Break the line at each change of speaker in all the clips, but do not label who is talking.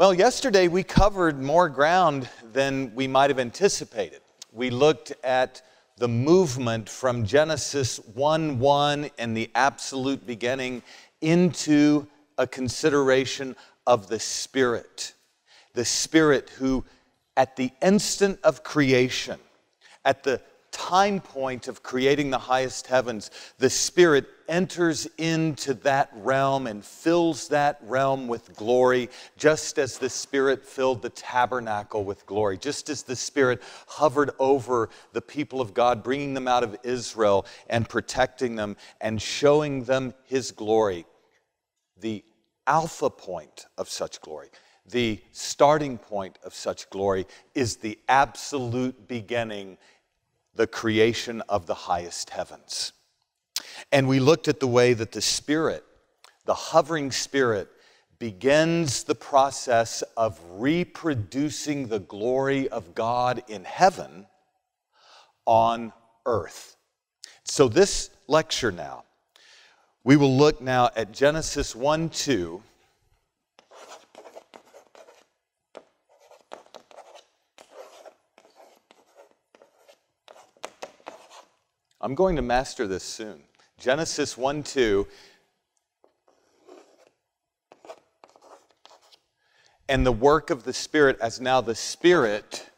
Well, yesterday we covered more ground than we might have anticipated. We looked at the movement from Genesis 1 1 and the absolute beginning into a consideration of the Spirit. The Spirit who, at the instant of creation, at the time point of creating the highest heavens, the Spirit enters into that realm and fills that realm with glory, just as the Spirit filled the tabernacle with glory, just as the Spirit hovered over the people of God, bringing them out of Israel and protecting them and showing them His glory. The alpha point of such glory the starting point of such glory is the absolute beginning the creation of the highest heavens. And we looked at the way that the Spirit, the hovering Spirit, begins the process of reproducing the glory of God in heaven on earth. So, this lecture now, we will look now at Genesis 1 2 I'm going to master this soon. Genesis 1 2. And the work of the Spirit, as now the Spirit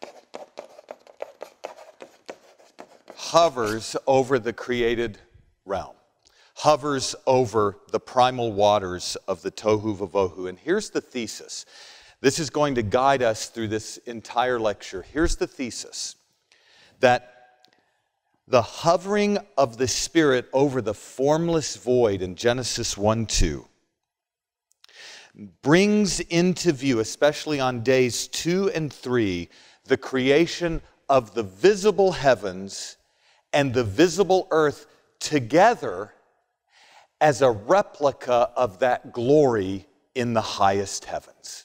hovers over the created realm, hovers over the primal waters of the Tohu Vavohu. And here's the thesis. This is going to guide us through this entire lecture. Here's the thesis that the hovering of the Spirit over the formless void in Genesis 1 2 brings into view, especially on days two and three, the creation of the visible heavens and the visible earth together as a replica of that glory in the highest heavens.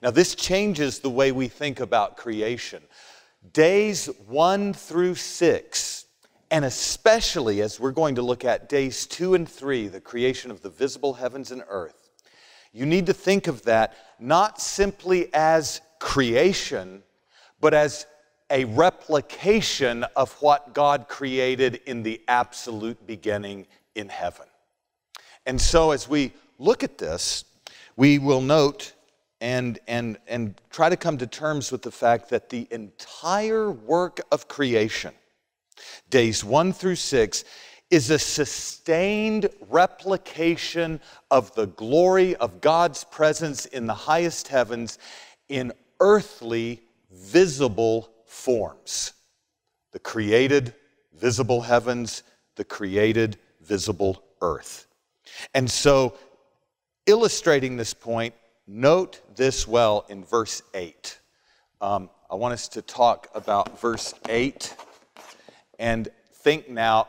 Now, this changes the way we think about creation. Days one through six and especially as we're going to look at days two and three, the creation of the visible heavens and earth, you need to think of that not simply as creation, but as a replication of what God created in the absolute beginning in heaven. And so as we look at this, we will note and, and, and try to come to terms with the fact that the entire work of creation days one through six, is a sustained replication of the glory of God's presence in the highest heavens in earthly, visible forms. The created, visible heavens, the created, visible earth. And so, illustrating this point, note this well in verse 8. Um, I want us to talk about verse 8 and think now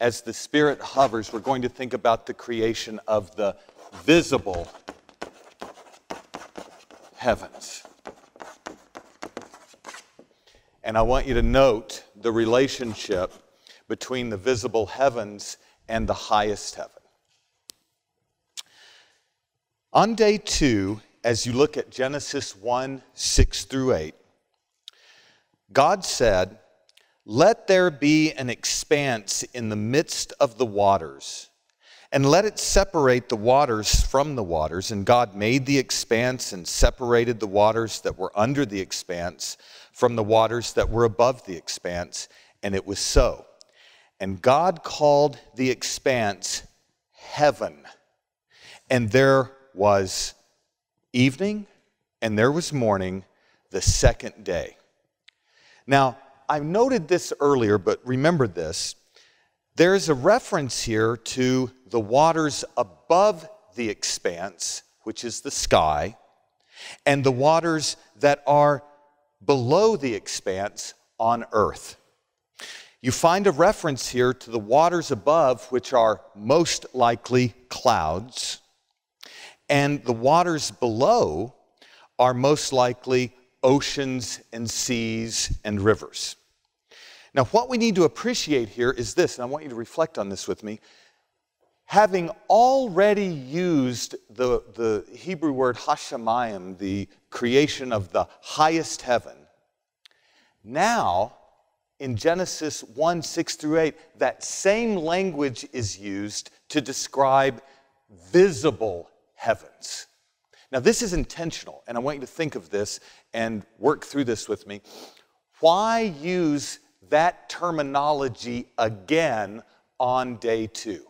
as the Spirit hovers, we're going to think about the creation of the visible heavens. And I want you to note the relationship between the visible heavens and the highest heaven. On day two, as you look at Genesis 1 6 through 8, God said, let there be an expanse in the midst of the waters, and let it separate the waters from the waters. And God made the expanse and separated the waters that were under the expanse from the waters that were above the expanse. And it was so. And God called the expanse heaven. And there was evening and there was morning the second day. Now, I noted this earlier, but remember this. There's a reference here to the waters above the expanse, which is the sky, and the waters that are below the expanse on earth. You find a reference here to the waters above, which are most likely clouds, and the waters below are most likely oceans and seas and rivers. Now, what we need to appreciate here is this, and I want you to reflect on this with me. Having already used the, the Hebrew word hashemayim, the creation of the highest heaven, now in Genesis 1 6 through 8, that same language is used to describe visible heavens. Now, this is intentional, and I want you to think of this and work through this with me. Why use that terminology again on day two?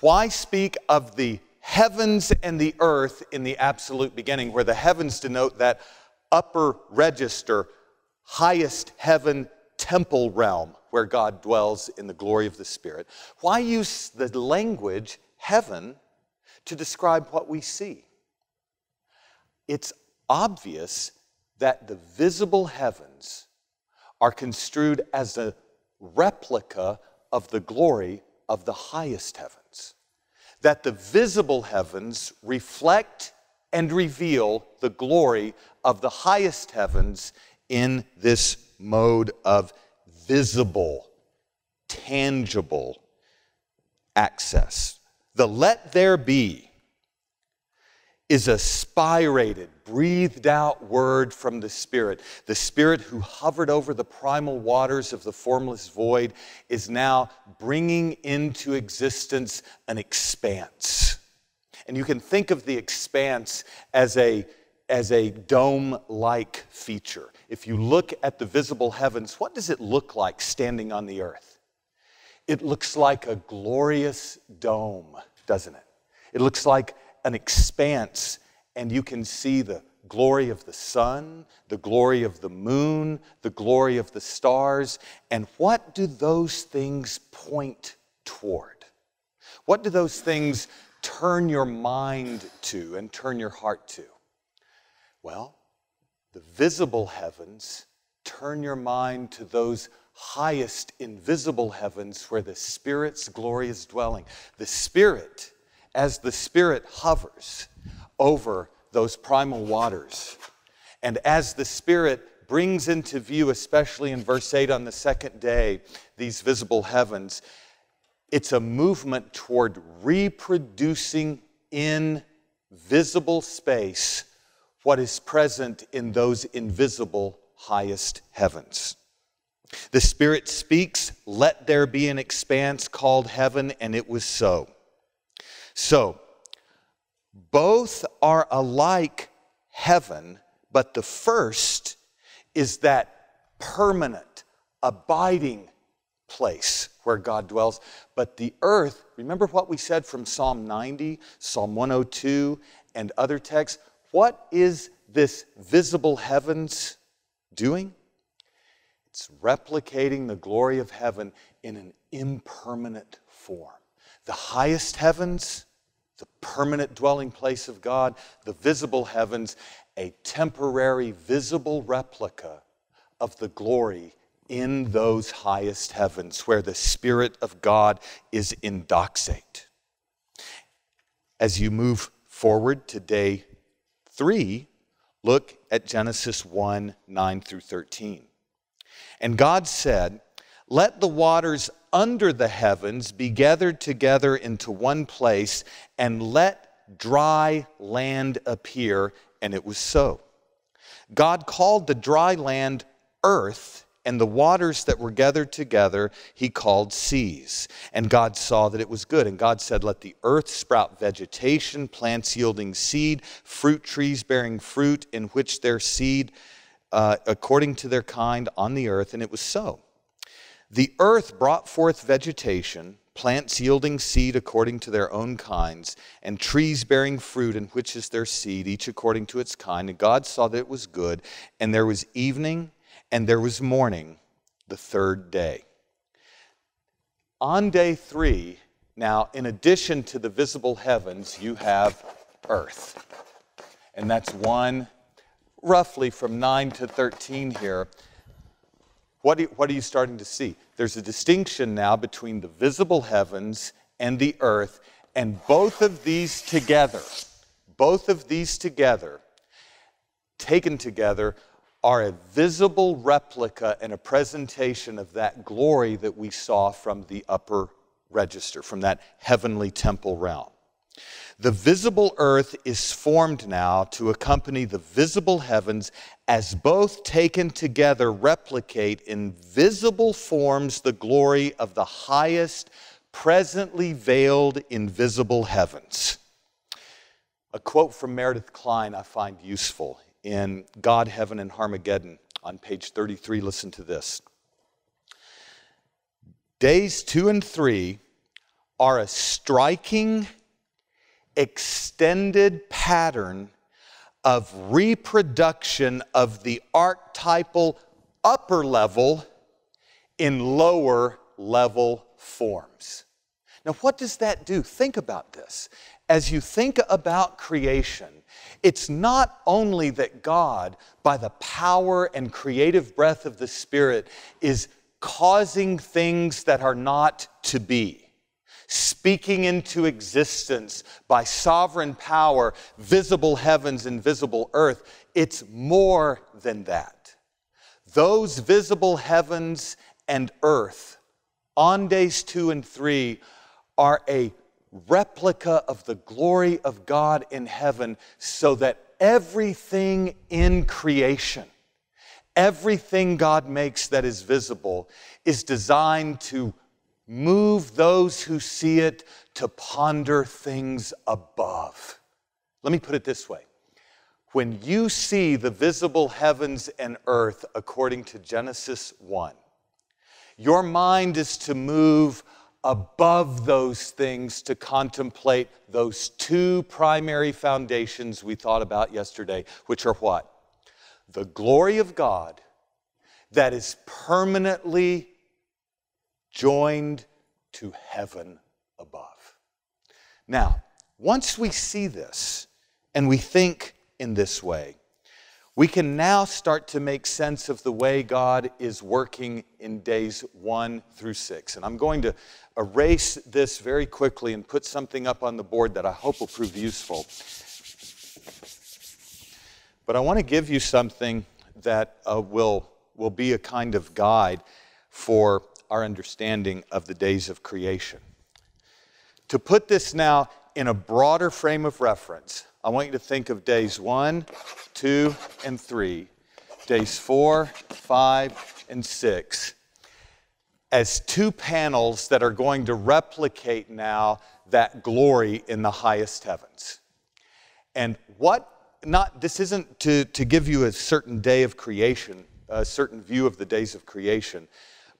Why speak of the heavens and the earth in the absolute beginning, where the heavens denote that upper register, highest heaven temple realm where God dwells in the glory of the Spirit? Why use the language heaven to describe what we see? it's obvious that the visible heavens are construed as a replica of the glory of the highest heavens. That the visible heavens reflect and reveal the glory of the highest heavens in this mode of visible, tangible access. The let there be is a spirated, breathed out word from the Spirit. The Spirit who hovered over the primal waters of the formless void is now bringing into existence an expanse. And you can think of the expanse as a as a dome like feature. If you look at the visible heavens, what does it look like standing on the earth? It looks like a glorious dome, doesn't it? It looks like an expanse and you can see the glory of the sun, the glory of the moon, the glory of the stars. And what do those things point toward? What do those things turn your mind to and turn your heart to? Well, the visible heavens turn your mind to those highest invisible heavens where the Spirit's glory is dwelling. The Spirit as the Spirit hovers over those primal waters, and as the Spirit brings into view, especially in verse 8 on the second day, these visible heavens, it's a movement toward reproducing in visible space what is present in those invisible highest heavens. The Spirit speaks, let there be an expanse called heaven, and it was so. So, both are alike heaven, but the first is that permanent, abiding place where God dwells. But the earth, remember what we said from Psalm 90, Psalm 102, and other texts? What is this visible heavens doing? It's replicating the glory of heaven in an impermanent form the highest heavens, the permanent dwelling place of God, the visible heavens, a temporary visible replica of the glory in those highest heavens where the Spirit of God is indoxate. As you move forward to day three, look at Genesis 1 9 through 13. And God said, Let the waters under the heavens be gathered together into one place, and let dry land appear. And it was so. God called the dry land earth, and the waters that were gathered together he called seas. And God saw that it was good. And God said, Let the earth sprout vegetation, plants yielding seed, fruit trees bearing fruit, in which their seed uh, according to their kind on the earth. And it was so. The earth brought forth vegetation, plants yielding seed according to their own kinds, and trees bearing fruit in which is their seed, each according to its kind. And God saw that it was good, and there was evening and there was morning the third day. On day three, now, in addition to the visible heavens, you have earth. And that's one, roughly from 9 to 13 here. What what are you starting to see? There's a distinction now between the visible heavens and the earth, and both of these together, both of these together, taken together, are a visible replica and a presentation of that glory that we saw from the upper register, from that heavenly temple realm. The visible earth is formed now to accompany the visible heavens as both taken together replicate in visible forms the glory of the highest, presently veiled, invisible heavens. A quote from Meredith Klein I find useful in God, Heaven, and Harmageddon on page 33. Listen to this. Days two and three are a striking extended pattern of reproduction of the archetypal upper level in lower level forms. Now, what does that do? Think about this. As you think about creation, it's not only that God, by the power and creative breath of the Spirit, is causing things that are not to be speaking into existence by sovereign power, visible heavens and visible earth. It's more than that. Those visible heavens and earth on days two and three are a replica of the glory of God in heaven so that everything in creation, everything God makes that is visible, is designed to move those who see it to ponder things above. Let me put it this way when you see the visible heavens and earth according to Genesis 1, your mind is to move above those things to contemplate those two primary foundations we thought about yesterday, which are what? The glory of God that is permanently joined to heaven above. Now, once we see this and we think in this way, we can now start to make sense of the way God is working in days one through six. And I'm going to erase this very quickly and put something up on the board that I hope will prove useful. But I want to give you something that uh, will, will be a kind of guide for our understanding of the days of creation. To put this now in a broader frame of reference, I want you to think of days one, two, and three, days four, five, and six as two panels that are going to replicate now that glory in the highest heavens. And what not this isn't to, to give you a certain day of creation, a certain view of the days of creation.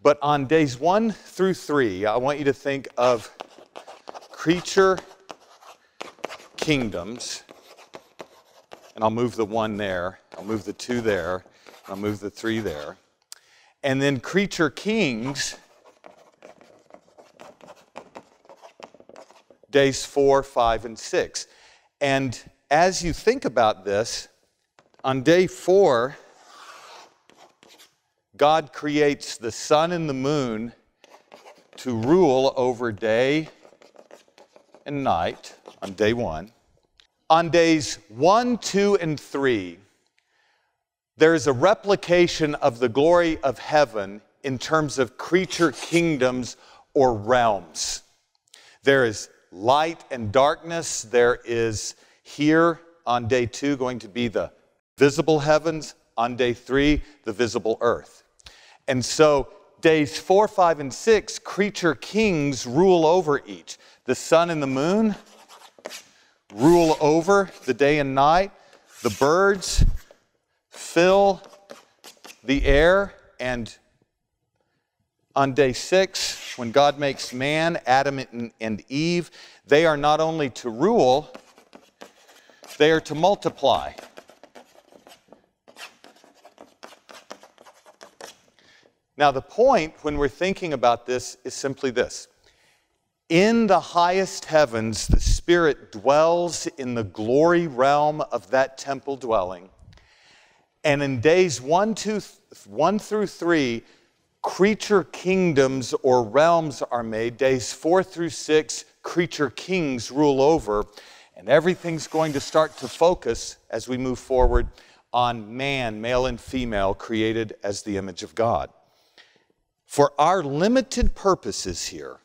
But on days one through three, I want you to think of creature kingdoms. And I'll move the one there, I'll move the two there, I'll move the three there. And then creature kings, days four, five, and six. And as you think about this, on day four, God creates the sun and the moon to rule over day and night on day one. On days one, two, and three, there is a replication of the glory of heaven in terms of creature kingdoms or realms. There is light and darkness. There is here on day two going to be the visible heavens, on day three, the visible earth. And so days four, five, and six, creature kings rule over each. The sun and the moon rule over the day and night. The birds fill the air. And on day six, when God makes man, Adam and, Eve, they are not only to rule, they are to multiply. Now, the point when we're thinking about this is simply this In the highest heavens, the Spirit dwells in the glory realm of that temple dwelling. And in days one, two, one through three, creature kingdoms or realms are made. Days four through six, creature kings rule over. And everything's going to start to focus as we move forward on man, male and female, created as the image of God. For our limited purposes here,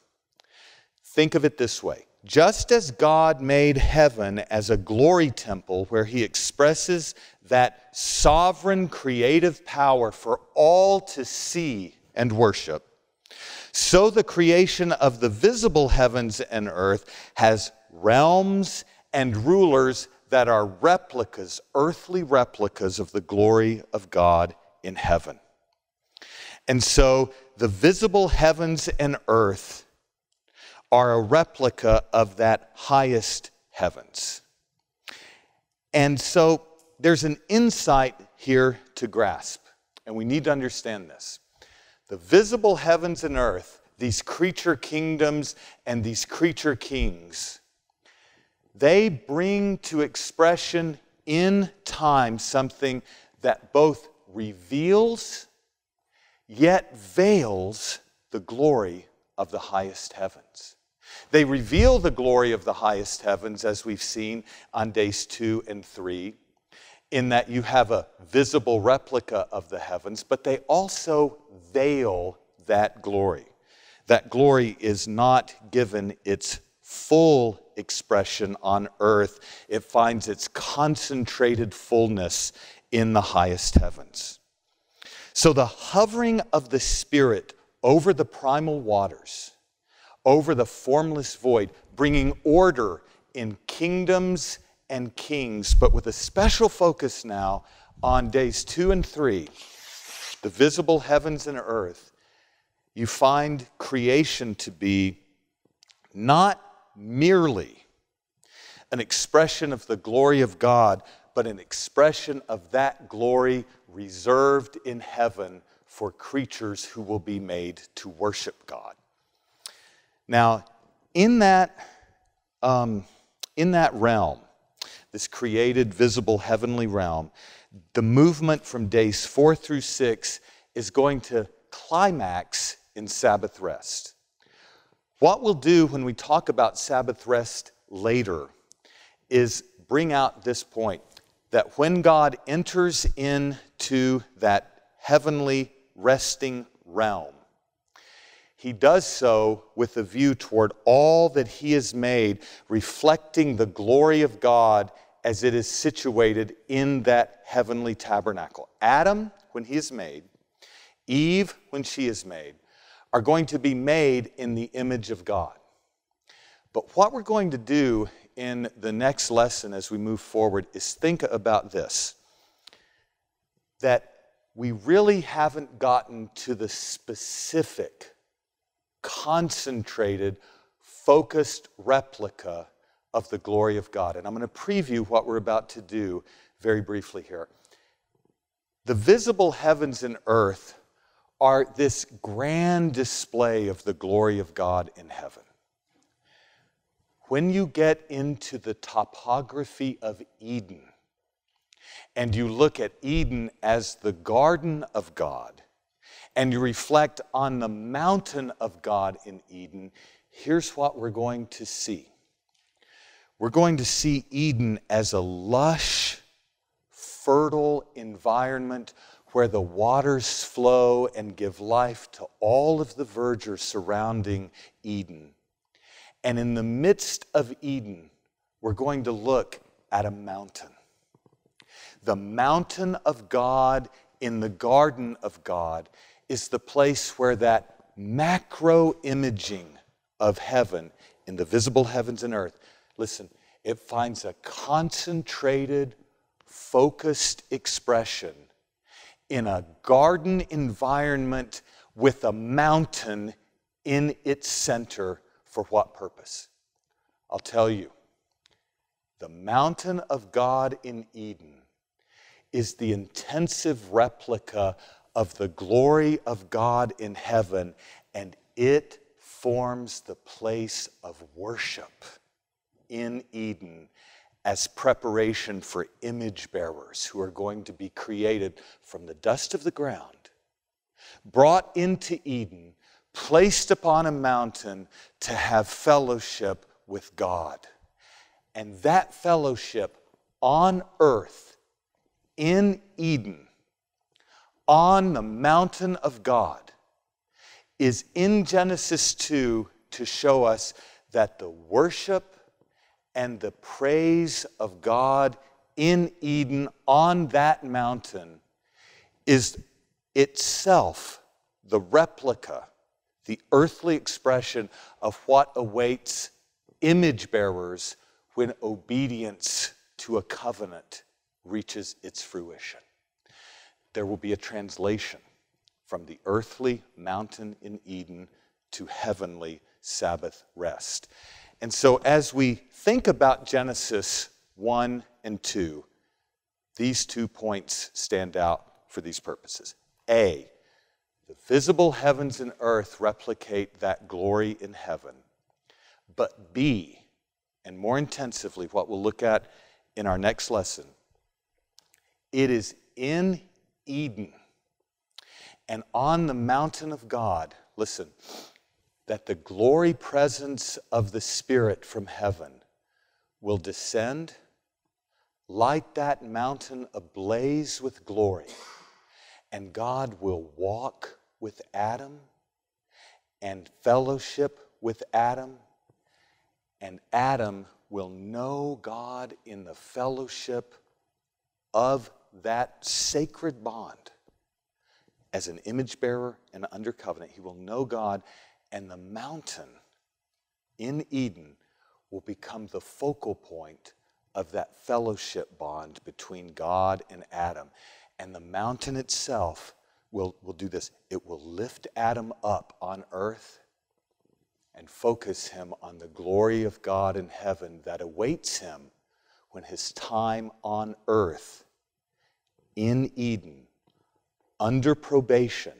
think of it this way just as God made heaven as a glory temple where He expresses that sovereign creative power for all to see and worship, so the creation of the visible heavens and earth has realms and rulers that are replicas, earthly replicas of the glory of God in heaven. And so the visible heavens and earth are a replica of that highest heavens. And so there's an insight here to grasp, and we need to understand this. The visible heavens and earth, these creature kingdoms and these creature kings, they bring to expression in time something that both reveals yet veils the glory of the highest heavens. They reveal the glory of the highest heavens, as we've seen on days two and three, in that you have a visible replica of the heavens, but they also veil that glory. That glory is not given its full expression on earth, it finds its concentrated fullness in the highest heavens. So the hovering of the Spirit over the primal waters, over the formless void, bringing order in kingdoms and kings, but with a special focus now on days two and three, the visible heavens and earth, you find creation to be not merely an expression of the glory of God, but an expression of that glory reserved in heaven for creatures who will be made to worship God. Now, in that, um, in that realm, this created, visible, heavenly realm, the movement from days four through six is going to climax in Sabbath rest. What we'll do when we talk about Sabbath rest later is bring out this point that when God enters into that heavenly resting realm, he does so with a view toward all that he has made, reflecting the glory of God as it is situated in that heavenly tabernacle. Adam, when he is made, Eve, when she is made, are going to be made in the image of God. But what we're going to do in the next lesson as we move forward is think about this that we really haven't gotten to the specific, concentrated, focused replica of the glory of God. And I'm going to preview what we're about to do very briefly here. The visible heavens and earth are this grand display of the glory of God in heaven when you get into the topography of Eden and you look at Eden as the garden of God and you reflect on the mountain of God in Eden, here's what we're going to see. We're going to see Eden as a lush, fertile environment where the waters flow and give life to all of the verdure surrounding Eden. And in the midst of Eden, we're going to look at a mountain. The mountain of God in the garden of God is the place where that macro imaging of heaven in the visible heavens and earth, listen, it finds a concentrated, focused expression in a garden environment with a mountain in its center for what purpose? I'll tell you. The mountain of God in Eden is the intensive replica of the glory of God in heaven, and it forms the place of worship in Eden as preparation for image bearers who are going to be created from the dust of the ground, brought into Eden placed upon a mountain to have fellowship with God. And that fellowship on earth, in Eden, on the mountain of God, is in Genesis 2 to show us that the worship and the praise of God in Eden on that mountain is itself the replica the earthly expression of what awaits image bearers when obedience to a covenant reaches its fruition. There will be a translation from the earthly mountain in Eden to heavenly Sabbath rest. And so, as we think about Genesis 1 and 2, these two points stand out for these purposes. A, the visible heavens and earth replicate that glory in heaven. But B, and more intensively, what we'll look at in our next lesson, it is in Eden and on the mountain of God, listen, that the glory presence of the Spirit from heaven will descend, light that mountain ablaze with glory. And God will walk with Adam and fellowship with Adam. And Adam will know God in the fellowship of that sacred bond as an image bearer and under covenant. He will know God, and the mountain in Eden will become the focal point of that fellowship bond between God and Adam. And the mountain itself will, will do this it will lift Adam up on earth and focus him on the glory of God in heaven that awaits him when his time on earth in Eden, under probation,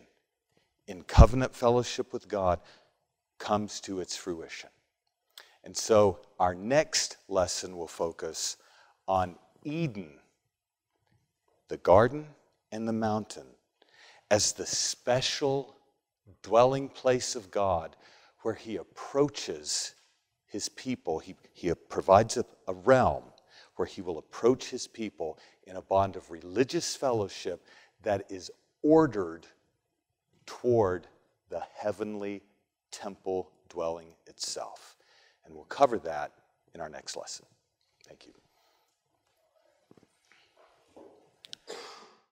in covenant fellowship with God, comes to its fruition. And so our next lesson will focus on Eden the garden and the mountain as the special dwelling place of God where he approaches his people. He, he provides a, a realm where he will approach his people in a bond of religious fellowship that is ordered toward the heavenly temple dwelling itself. And we'll cover that in our next lesson. Thank you.